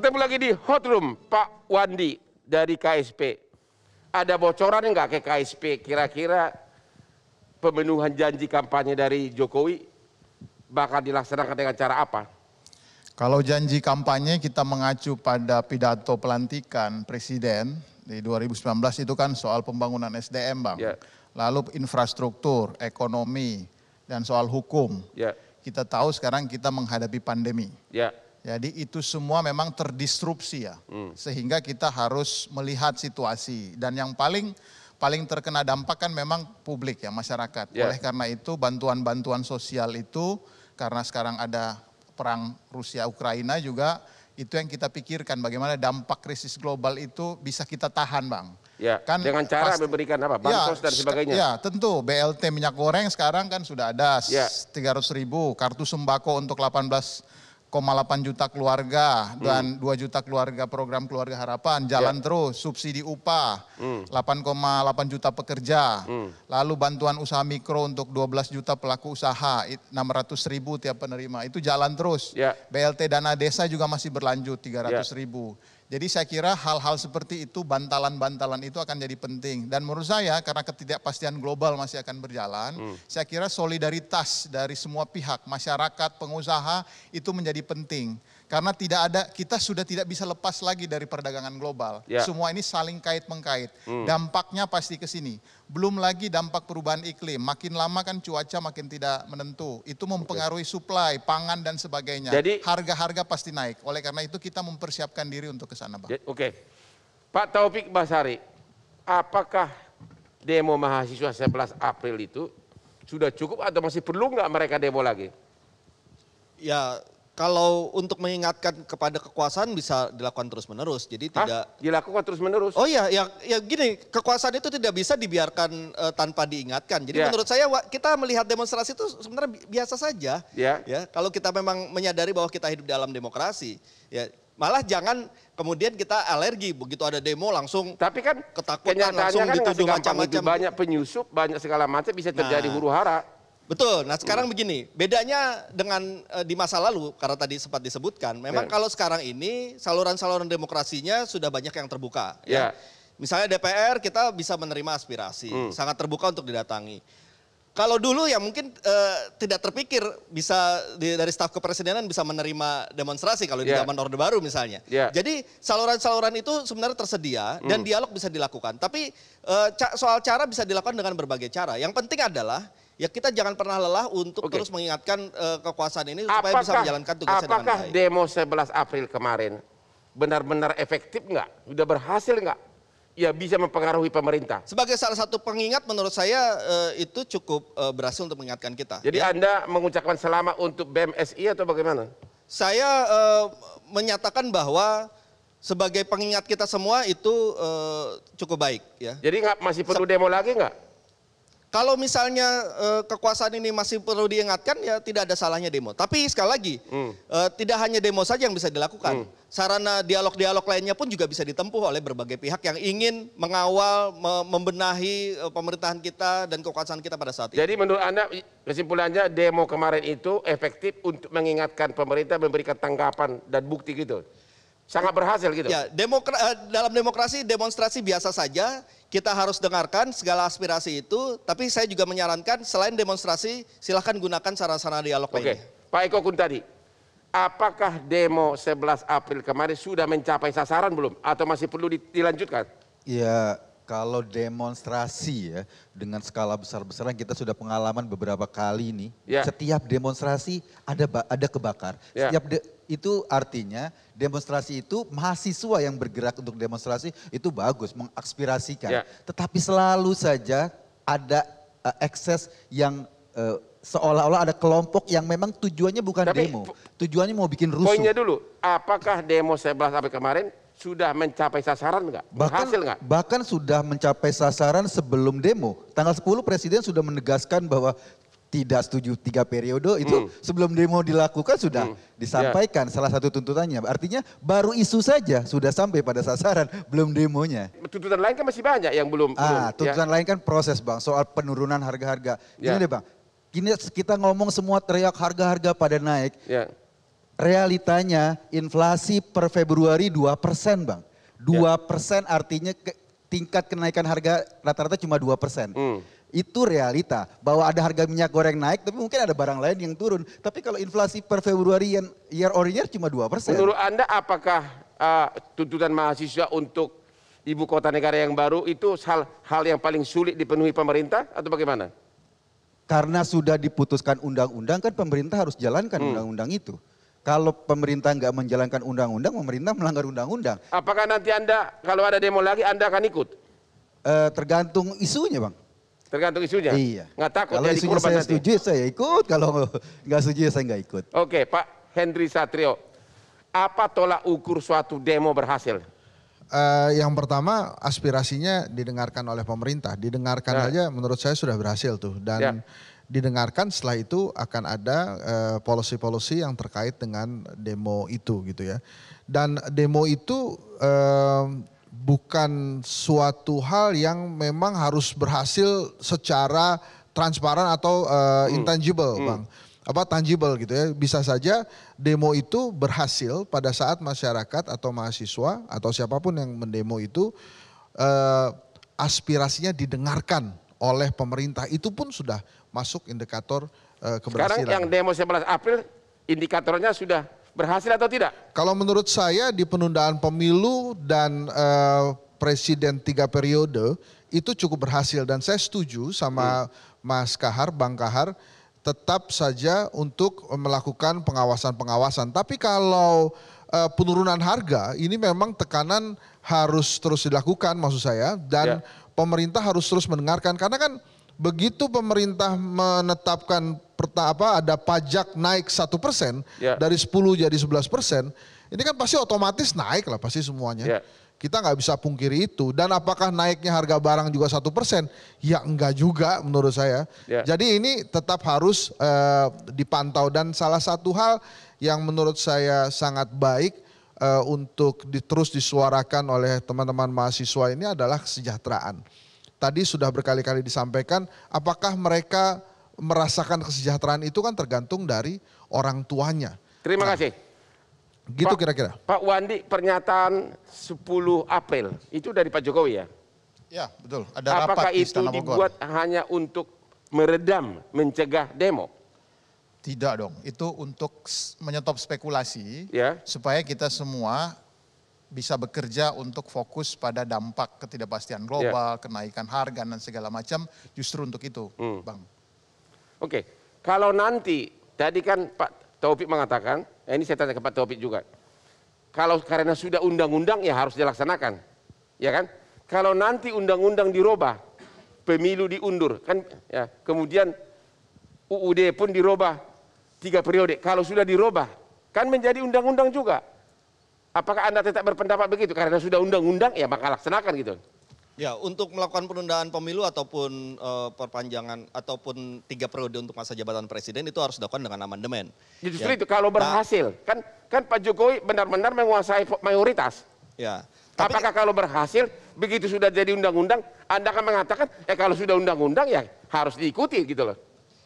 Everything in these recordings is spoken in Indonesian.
Ketemu lagi di hot room Pak Wandi dari KSP. Ada bocoran nggak ke KSP kira-kira pemenuhan janji kampanye dari Jokowi bakal dilaksanakan dengan cara apa? Kalau janji kampanye kita mengacu pada pidato pelantikan presiden di 2019 itu kan soal pembangunan SDM, Bang. Yeah. Lalu infrastruktur, ekonomi, dan soal hukum. Yeah. Kita tahu sekarang kita menghadapi pandemi. Yeah jadi itu semua memang terdisrupsi ya. Hmm. Sehingga kita harus melihat situasi dan yang paling paling terkena dampak kan memang publik ya masyarakat. Yeah. Oleh karena itu bantuan-bantuan sosial itu karena sekarang ada perang Rusia Ukraina juga itu yang kita pikirkan bagaimana dampak krisis global itu bisa kita tahan, Bang. Ya, kan dengan cara pasti, memberikan apa bantuan ya, dan sebagainya. Ya, tentu BLT minyak goreng sekarang kan sudah ada ya. 300 ribu, kartu sembako untuk 18 juta keluarga hmm. dan 2 juta keluarga program keluarga harapan jalan yeah. terus subsidi upah hmm. 8,8 juta pekerja hmm. lalu bantuan usaha mikro untuk 12 juta pelaku usaha 600 ribu tiap penerima itu jalan terus yeah. BLT dana desa juga masih berlanjut 300 yeah. ribu jadi saya kira hal-hal seperti itu, bantalan-bantalan itu akan jadi penting. Dan menurut saya karena ketidakpastian global masih akan berjalan, hmm. saya kira solidaritas dari semua pihak, masyarakat, pengusaha itu menjadi penting. Karena tidak ada, kita sudah tidak bisa lepas lagi dari perdagangan global. Ya. Semua ini saling kait mengkait. Hmm. Dampaknya pasti ke sini. Belum lagi dampak perubahan iklim. Makin lama kan cuaca makin tidak menentu. Itu mempengaruhi okay. supply, pangan dan sebagainya. Jadi harga-harga pasti naik. Oleh karena itu kita mempersiapkan diri untuk ke sana, Pak. Oke. Okay. Pak Taufik Basari, apakah demo mahasiswa 11 April itu sudah cukup atau masih perlu nggak mereka demo lagi? Ya kalau untuk mengingatkan kepada kekuasaan bisa dilakukan terus-menerus. Jadi Hah? tidak dilakukan terus-menerus. Oh iya, ya ya gini, kekuasaan itu tidak bisa dibiarkan uh, tanpa diingatkan. Jadi yeah. menurut saya kita melihat demonstrasi itu sebenarnya biasa saja. Yeah. Ya, kalau kita memang menyadari bahwa kita hidup dalam demokrasi, ya malah jangan kemudian kita alergi begitu ada demo langsung tapi kan ketakutan langsung kan dituduh macam-macam banyak penyusup banyak segala macam bisa terjadi nah, huru hara Betul. Nah sekarang hmm. begini, bedanya dengan e, di masa lalu karena tadi sempat disebutkan, memang yeah. kalau sekarang ini saluran-saluran demokrasinya sudah banyak yang terbuka. Yeah. Ya. Misalnya DPR kita bisa menerima aspirasi, hmm. sangat terbuka untuk didatangi. Kalau dulu ya mungkin e, tidak terpikir bisa di, dari staf kepresidenan bisa menerima demonstrasi kalau yeah. di ya. zaman Orde Baru misalnya. Yeah. Jadi saluran-saluran itu sebenarnya tersedia mm. dan hmm. dialog bisa dilakukan. Tapi e, soal cara bisa dilakukan dengan berbagai cara. Yang penting adalah ya kita jangan pernah lelah untuk okay. terus mengingatkan uh, kekuasaan ini apakah, supaya bisa menjalankan tugasnya dengan baik. Apakah demo 11 April kemarin benar-benar efektif nggak? Sudah berhasil nggak? Ya bisa mempengaruhi pemerintah. Sebagai salah satu pengingat menurut saya uh, itu cukup uh, berhasil untuk mengingatkan kita. Jadi ya. Anda mengucapkan selamat untuk BMSI atau bagaimana? Saya uh, menyatakan bahwa sebagai pengingat kita semua itu uh, cukup baik ya. Jadi nggak masih perlu demo lagi nggak? Kalau misalnya eh, kekuasaan ini masih perlu diingatkan, ya tidak ada salahnya demo. Tapi sekali lagi, hmm. uh, tidak hanya demo saja yang bisa dilakukan. Hmm. Sarana dialog-dialog lainnya pun juga bisa ditempuh oleh berbagai pihak yang ingin mengawal, me membenahi eh, pemerintahan kita dan kekuasaan kita pada saat ini. Jadi menurut Anda kesimpulannya demo kemarin itu efektif untuk mengingatkan pemerintah memberikan tanggapan dan bukti gitu? sangat berhasil gitu. Ya, demokra eh, dalam demokrasi demonstrasi biasa saja, kita harus dengarkan segala aspirasi itu, tapi saya juga menyarankan selain demonstrasi silahkan gunakan sarana-sarana dialog Oke. Pak Eko Kun tadi, apakah demo 11 April kemarin sudah mencapai sasaran belum atau masih perlu dilanjutkan? Ya, kalau demonstrasi ya dengan skala besar-besaran kita sudah pengalaman beberapa kali ini. Yeah. Setiap demonstrasi ada ada kebakar. Yeah. Setiap de, itu artinya demonstrasi itu mahasiswa yang bergerak untuk demonstrasi itu bagus mengaspirasikan. Yeah. Tetapi selalu saja ada uh, ekses yang uh, seolah-olah ada kelompok yang memang tujuannya bukan Tapi, demo, tujuannya mau bikin rusuh. Poinnya dulu, apakah demo 11 April kemarin sudah mencapai sasaran enggak? Bahkan, Hasil enggak? Bahkan sudah mencapai sasaran sebelum demo. Tanggal 10 Presiden sudah menegaskan bahwa tidak setuju tiga periode itu hmm. sebelum demo dilakukan sudah hmm. Ya. disampaikan ya. salah satu tuntutannya. Artinya baru isu saja sudah sampai pada sasaran, belum demonya. Tuntutan lain kan masih banyak yang belum. Ah, belum, ya. tuntutan ya. lain kan proses bang, soal penurunan harga-harga. Ini ya. deh bang, kini kita ngomong semua teriak harga-harga pada naik. Ya realitanya inflasi per Februari 2 persen Bang. 2 ya. persen artinya ke, tingkat kenaikan harga rata-rata cuma 2 persen. Hmm. Itu realita, bahwa ada harga minyak goreng naik tapi mungkin ada barang lain yang turun. Tapi kalau inflasi per Februari yang year on year cuma 2 persen. Menurut Anda apakah uh, tuntutan mahasiswa untuk ibu kota negara yang baru itu hal, hal yang paling sulit dipenuhi pemerintah atau bagaimana? Karena sudah diputuskan undang-undang kan pemerintah harus jalankan hmm. undang-undang hmm. Undang -undang itu kalau pemerintah nggak menjalankan undang-undang, pemerintah melanggar undang-undang. Apakah nanti Anda, kalau ada demo lagi, Anda akan ikut? E, tergantung isunya, Bang. Tergantung isunya? Iya. Nggak takut kalau jadi isunya saya nanti? setuju, saya ikut. Kalau nggak setuju, saya nggak ikut. Oke, Pak Hendri Satrio. Apa tolak ukur suatu demo berhasil? Uh, yang pertama aspirasinya didengarkan oleh pemerintah, didengarkan ya. aja menurut saya sudah berhasil tuh dan ya didengarkan setelah itu akan ada eh, policy-policy yang terkait dengan demo itu gitu ya. Dan demo itu eh, bukan suatu hal yang memang harus berhasil secara transparan atau eh, hmm. intangible, hmm. Bang. Apa tangible gitu ya. Bisa saja demo itu berhasil pada saat masyarakat atau mahasiswa atau siapapun yang mendemo itu aspirasinya didengarkan oleh pemerintah. Itu pun sudah masuk indikator uh, keberhasilan. Sekarang yang demo 11 April indikatornya sudah berhasil atau tidak? Kalau menurut saya di penundaan pemilu dan uh, presiden tiga periode itu cukup berhasil dan saya setuju sama hmm. Mas Kahar, Bang Kahar tetap saja untuk melakukan pengawasan-pengawasan. Tapi kalau uh, penurunan harga ini memang tekanan harus terus dilakukan maksud saya dan ya. pemerintah harus terus mendengarkan karena kan begitu pemerintah menetapkan apa ada pajak naik satu persen ya. dari 10 jadi 11 persen, ini kan pasti otomatis naik lah pasti semuanya. Yeah. Kita nggak bisa pungkiri itu. Dan apakah naiknya harga barang juga satu persen? Ya enggak juga menurut saya. Yeah. Jadi ini tetap harus uh, dipantau dan salah satu hal yang menurut saya sangat baik uh, untuk diterus disuarakan oleh teman-teman mahasiswa ini adalah kesejahteraan tadi sudah berkali-kali disampaikan, apakah mereka merasakan kesejahteraan itu kan tergantung dari orang tuanya. Terima nah, kasih. Gitu kira-kira. Pak Wandi, pernyataan 10 April itu dari Pak Jokowi ya? Ya, betul. Ada Apakah rapat itu Istana dibuat hanya untuk meredam, mencegah demo? Tidak dong, itu untuk menyetop spekulasi ya. supaya kita semua bisa bekerja untuk fokus pada dampak ketidakpastian ya. global, yeah. kenaikan harga dan segala macam justru untuk itu, hmm. Bang. Oke, okay. kalau nanti tadi kan Pak Taufik mengatakan, eh ini saya tanya ke Pak Taufik juga. Kalau karena sudah undang-undang ya harus dilaksanakan. Ya kan? Kalau nanti undang-undang dirubah, pemilu diundur, kan ya. Kemudian UUD pun dirubah tiga periode. Kalau sudah dirubah, kan menjadi undang-undang juga. Apakah Anda tetap berpendapat begitu? Karena sudah undang-undang, ya maka laksanakan gitu. Ya, untuk melakukan penundaan pemilu ataupun e, perpanjangan ataupun tiga periode untuk masa jabatan presiden itu harus dilakukan dengan amandemen. Justru ya. itu kalau nah, berhasil, nah, kan kan Pak Jokowi benar-benar menguasai mayoritas. Ya. Tapi, Apakah kalau berhasil begitu sudah jadi undang-undang, Anda akan mengatakan ya kalau sudah undang-undang ya harus diikuti gitu loh.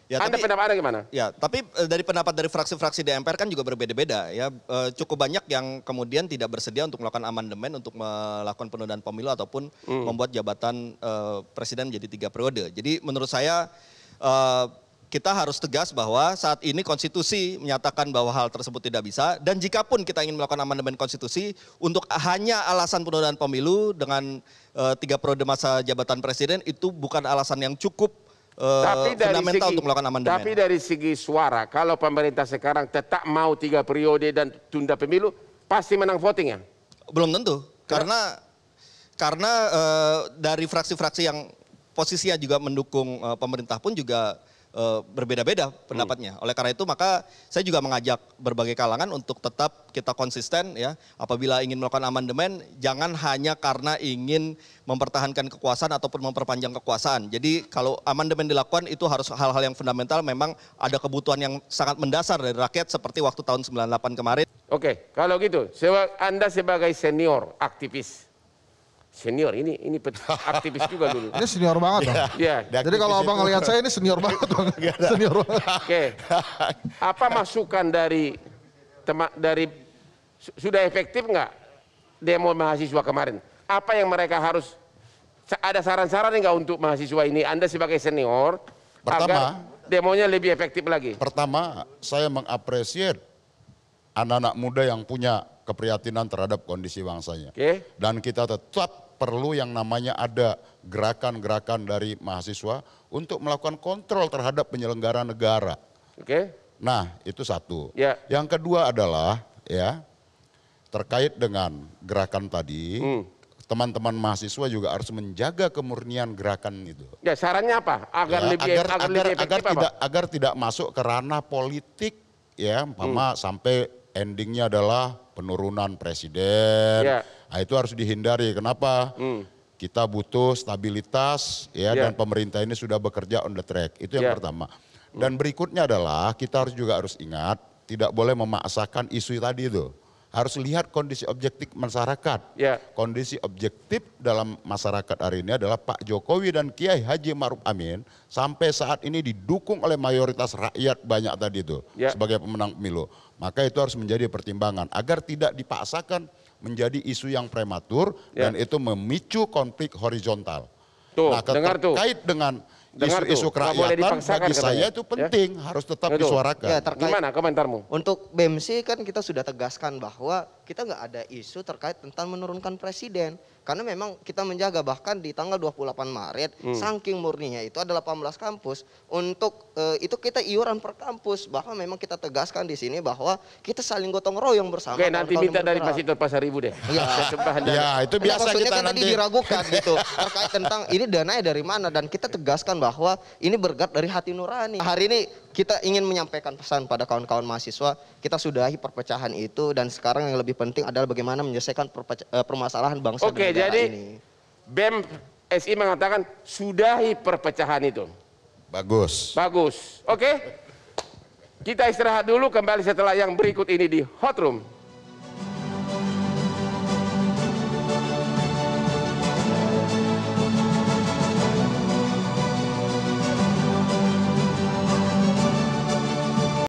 Ya, Anda tapi, pendapat Anda gimana? Ya, tapi eh, dari pendapat dari fraksi-fraksi di MPR kan juga berbeda-beda ya. Eh, cukup banyak yang kemudian tidak bersedia untuk melakukan amandemen untuk melakukan penundaan pemilu ataupun hmm. membuat jabatan eh, presiden menjadi tiga periode. Jadi menurut saya kita harus tegas bahwa saat ini konstitusi menyatakan bahwa hal tersebut tidak bisa dan jika pun kita ingin melakukan amandemen konstitusi untuk hanya alasan penundaan pemilu dengan tiga periode masa jabatan presiden itu bukan alasan yang cukup uh, tapi dari segi, untuk melakukan amandemen. Tapi dari segi suara, kalau pemerintah sekarang tetap mau tiga periode dan tunda pemilu, pasti menang voting ya? Belum tentu, karena karena uh, dari fraksi-fraksi yang posisinya juga mendukung uh, pemerintah pun juga Eh, berbeda-beda hmm. pendapatnya. Hmm. Oleh karena itu maka saya juga mengajak berbagai kalangan untuk tetap kita konsisten ya. Apabila ingin melakukan amandemen jangan hanya karena ingin mempertahankan kekuasaan ataupun memperpanjang kekuasaan. Jadi kalau amandemen dilakukan itu harus hal-hal yang fundamental memang ada kebutuhan yang sangat mendasar dari rakyat seperti waktu tahun 98 kemarin. Oke, kalau gitu, Anda sebagai senior aktivis senior ini ini aktivis juga dulu. Ini senior banget dong. Iya. Yeah. Jadi kalau abang lihat saya ini senior banget dong. senior banget. Oke. Okay. Apa masukan dari teman dari sudah efektif nggak demo mahasiswa kemarin? Apa yang mereka harus ada saran-saran nggak untuk mahasiswa ini? Anda sebagai senior Pertama, agar demonya lebih efektif lagi. Pertama, saya mengapresiasi anak-anak muda yang punya keprihatinan terhadap kondisi bangsanya. Okay. Dan kita tetap perlu yang namanya ada gerakan-gerakan dari mahasiswa untuk melakukan kontrol terhadap penyelenggara negara. Oke. Okay. Nah, itu satu. Ya. Yang kedua adalah ya terkait dengan gerakan tadi, hmm. teman-teman hmm. mahasiswa juga harus menjaga kemurnian gerakan itu. Ya, sarannya apa? Agar ya, lebih agar agar, agar apa? tidak agar tidak masuk ke ranah politik ya, umpama hmm. sampai endingnya adalah penurunan presiden. Yeah. Nah, itu harus dihindari. Kenapa? Mm. Kita butuh stabilitas ya, yeah. dan pemerintah ini sudah bekerja on the track. Itu yang yeah. pertama. Hmm. Dan berikutnya adalah kita harus juga harus ingat tidak boleh memaksakan isu tadi itu harus lihat kondisi objektif masyarakat. Ya. Kondisi objektif dalam masyarakat hari ini adalah Pak Jokowi dan Kiai Haji Maruf Amin sampai saat ini didukung oleh mayoritas rakyat banyak tadi itu ya. sebagai pemenang pemilu. Maka itu harus menjadi pertimbangan agar tidak dipaksakan menjadi isu yang prematur ya. dan itu memicu konflik horizontal. Tuh, nah, dengar tuh. Terkait dengan isu, isu kerakyatan bagi saya itu ya. penting, ya? harus tetap Betul. disuarakan. Ya, terkait, Gimana komentarmu? Untuk BMC kan kita sudah tegaskan bahwa kita nggak ada isu terkait tentang menurunkan presiden karena memang kita menjaga bahkan di tanggal 28 Maret hmm. saking murninya itu ada 18 kampus untuk e, itu kita iuran per kampus bahkan memang kita tegaskan di sini bahwa kita saling gotong royong bersama. Oke nanti minta dari dari Mas Pasar Ibu deh. Iya ya, itu biasa kita kan nanti tadi diragukan gitu terkait tentang ini dananya dari mana dan kita tegaskan bahwa ini berkat dari hati nurani. Hari ini kita ingin menyampaikan pesan pada kawan-kawan mahasiswa, kita sudahi perpecahan itu dan sekarang yang lebih penting adalah bagaimana menyelesaikan eh, permasalahan bangsa Oke, dan negara jadi, BEM SI mengatakan sudahi perpecahan itu. Bagus. Bagus. Oke. Kita istirahat dulu kembali setelah yang berikut ini di Hot Room.